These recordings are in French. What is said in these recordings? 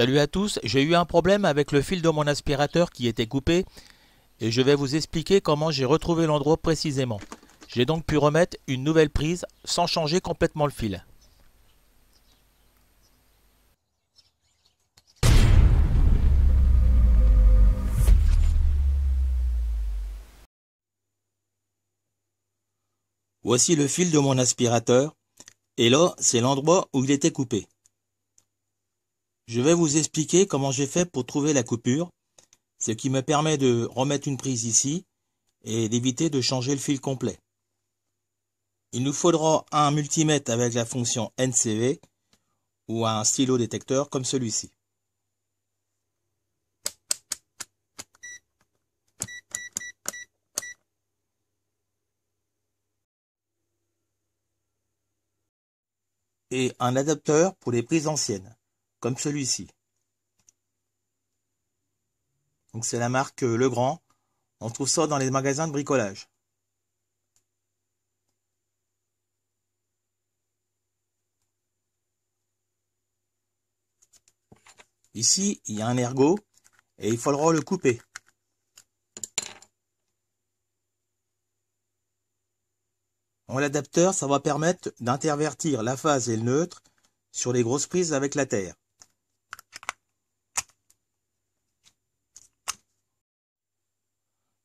Salut à tous, j'ai eu un problème avec le fil de mon aspirateur qui était coupé et je vais vous expliquer comment j'ai retrouvé l'endroit précisément. J'ai donc pu remettre une nouvelle prise sans changer complètement le fil. Voici le fil de mon aspirateur et là c'est l'endroit où il était coupé. Je vais vous expliquer comment j'ai fait pour trouver la coupure, ce qui me permet de remettre une prise ici et d'éviter de changer le fil complet. Il nous faudra un multimètre avec la fonction NCV ou un stylo détecteur comme celui-ci. et un adapteur pour les prises anciennes comme celui-ci. Donc c'est la marque euh, Legrand. On trouve ça dans les magasins de bricolage. Ici, il y a un ergot et il faudra le couper. l'adapteur, ça va permettre d'intervertir la phase et le neutre sur les grosses prises avec la terre.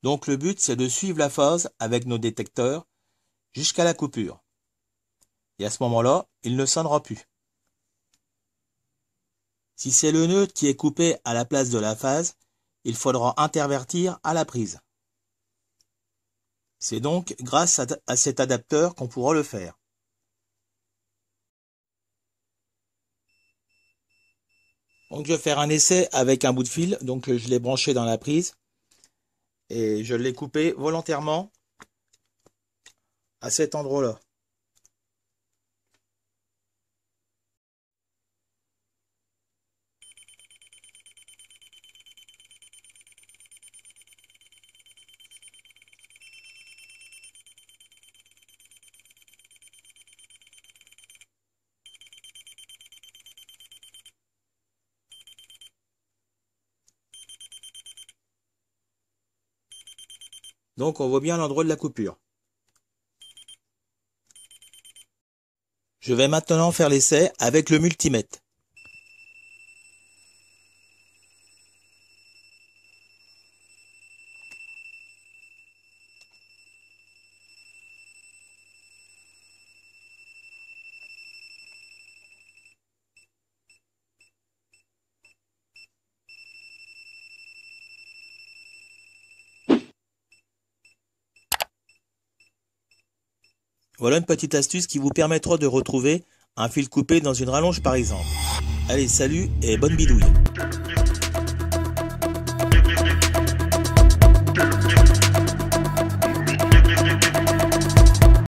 Donc le but, c'est de suivre la phase avec nos détecteurs jusqu'à la coupure. Et à ce moment-là, il ne sonnera plus. Si c'est le nœud qui est coupé à la place de la phase, il faudra intervertir à la prise. C'est donc grâce à cet adapteur qu'on pourra le faire. Donc je vais faire un essai avec un bout de fil, donc je l'ai branché dans la prise et je l'ai coupé volontairement à cet endroit là Donc on voit bien l'endroit de la coupure. Je vais maintenant faire l'essai avec le multimètre. Voilà une petite astuce qui vous permettra de retrouver un fil coupé dans une rallonge par exemple. Allez, salut et bonne bidouille